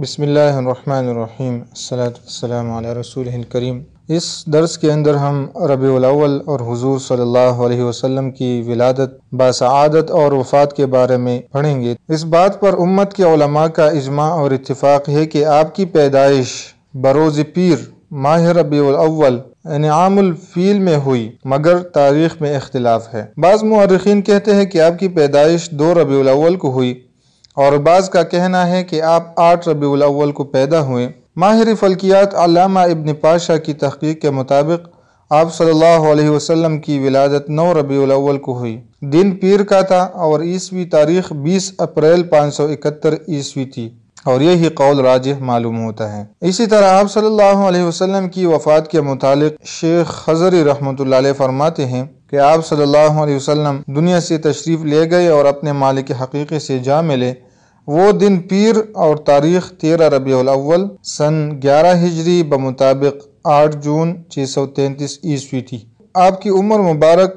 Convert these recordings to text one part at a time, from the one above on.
بسم اللہ الرحمن الرحیم رسول کریم اس درس کے اندر ہم ربی الاول اور حضور صلی اللہ علیہ وسلم کی ولادت باسعادت اور وفات کے بارے میں پڑھیں گے اس بات پر امت کے علماء کا اجماع اور اتفاق ہے کہ آپ کی پیدائش بروز پیر ماہ ربی الاول یعنی عام الفیل میں ہوئی مگر تاریخ میں اختلاف ہے بعض مورخین کہتے ہیں کہ آپ کی پیدائش دو ربی الاول کو ہوئی اور بعض کا کہنا ہے کہ آپ آٹھ ربی الاول کو پیدا ہوئے ماہر فلکیات علامہ ابن پاشا کی تحقیق کے مطابق آپ صلی اللہ علیہ وسلم کی ولادت نو ربی الاول کو ہوئی دن پیر کا تھا اور عیسوی تاریخ بیس اپریل پانچ سو اکہتر عیسوی تھی اور یہی قول راجح معلوم ہوتا ہے اسی طرح آپ صلی اللہ علیہ وسلم کی وفات کے متعلق شیخ خزری رحمۃ اللہ علیہ فرماتے ہیں کہ آپ صلی اللہ علیہ وسلم دنیا سے تشریف لے گئے اور اپنے مالک حقیقے سے جا ملے وہ دن پیر اور تاریخ تیرہ ربیع الاول سن گیارہ ہجری بمطابق آٹھ جون چھ سو تینتیس عیسوی تھی آپ کی عمر مبارک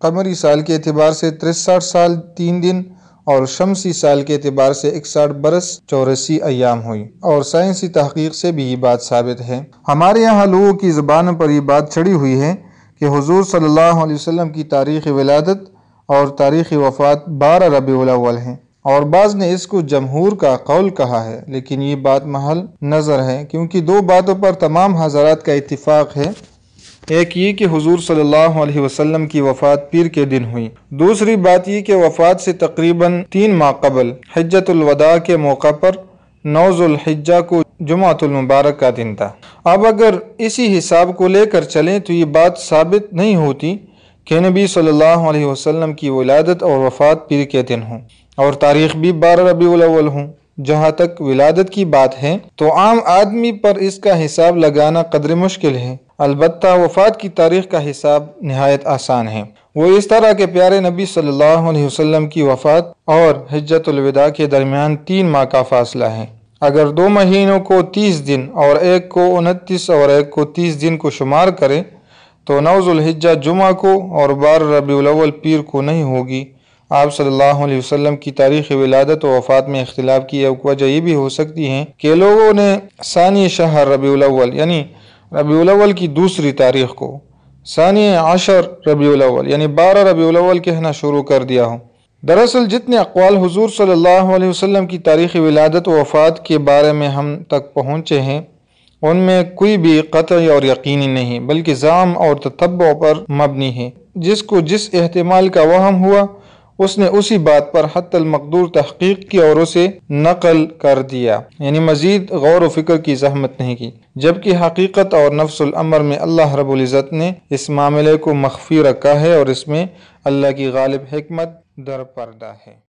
قمری سال کے اعتبار سے ترسٹھ سال تین دن اور شمسی سال کے اعتبار سے اکساٹھ برس چورسی ایام ہوئی اور سائنسی تحقیق سے بھی یہ بات ثابت ہے ہمارے یہاں لوگوں کی زبان پر یہ بات چڑی ہوئی ہے کہ حضور صلی اللہ علیہ وسلم کی تاریخ ولادت اور تاریخ وفات بارہ ربی الاول ہیں اور بعض نے اس کو جمہور کا قول کہا ہے لیکن یہ بات محل نظر ہے کیونکہ دو باتوں پر تمام حضرات کا اتفاق ہے ایک یہ کہ حضور صلی اللہ علیہ وسلم کی وفات پیر کے دن ہوئی دوسری بات یہ کہ وفات سے تقریباً تین ماہ قبل حجت الوداع کے موقع پر نوز الحجہ کو جمع المبارک کا دن تھا اب اگر اسی حساب کو لے کر چلیں تو یہ بات ثابت نہیں ہوتی کہ نبی صلی اللہ علیہ وسلم کی ولادت اور وفات پیر کے دن ہوں اور تاریخ بھی بارہ ربیع الاول ہوں جہاں تک ولادت کی بات ہے تو عام آدمی پر اس کا حساب لگانا قدر مشکل ہے البتہ وفات کی تاریخ کا حساب نہایت آسان ہے وہ اس طرح کے پیارے نبی صلی اللہ علیہ وسلم کی وفات اور حجت الوداع کے درمیان تین ماہ کا فاصلہ ہے اگر دو مہینوں کو تیس دن اور ایک کو انتیس اور ایک کو تیس دن کو شمار کریں تو نوز الحجہ جمعہ کو اور بار ربی الاول پیر کو نہیں ہوگی آپ صلی اللہ علیہ وسلم کی تاریخ ولادت و وفات میں اختلاف کی ایک وجہ یہ بھی ہو سکتی ہے کہ لوگوں نے ثانی شہر ربی الاول یعنی ربی الاول کی دوسری تاریخ کو ثانی عشر ربی الاول یعنی بارہ ربی الاول کہنا شروع کر دیا ہوں دراصل جتنے اقوال حضور صلی اللہ علیہ وسلم کی تاریخ ولادت و وفات کے بارے میں ہم تک پہنچے ہیں ان میں کوئی بھی قطعی اور یقینی نہیں بلکہ زام اور تتبع پر مبنی ہے جس کو جس احتمال کا وہم ہوا اس نے اسی بات پر حت المقدور تحقیق کی اور اسے نقل کر دیا یعنی مزید غور و فکر کی زحمت نہیں کی جبکہ حقیقت اور نفس الامر میں اللہ رب العزت نے اس معاملے کو مخفی رکھا ہے اور اس میں اللہ کی غالب حکمت در پردہ ہے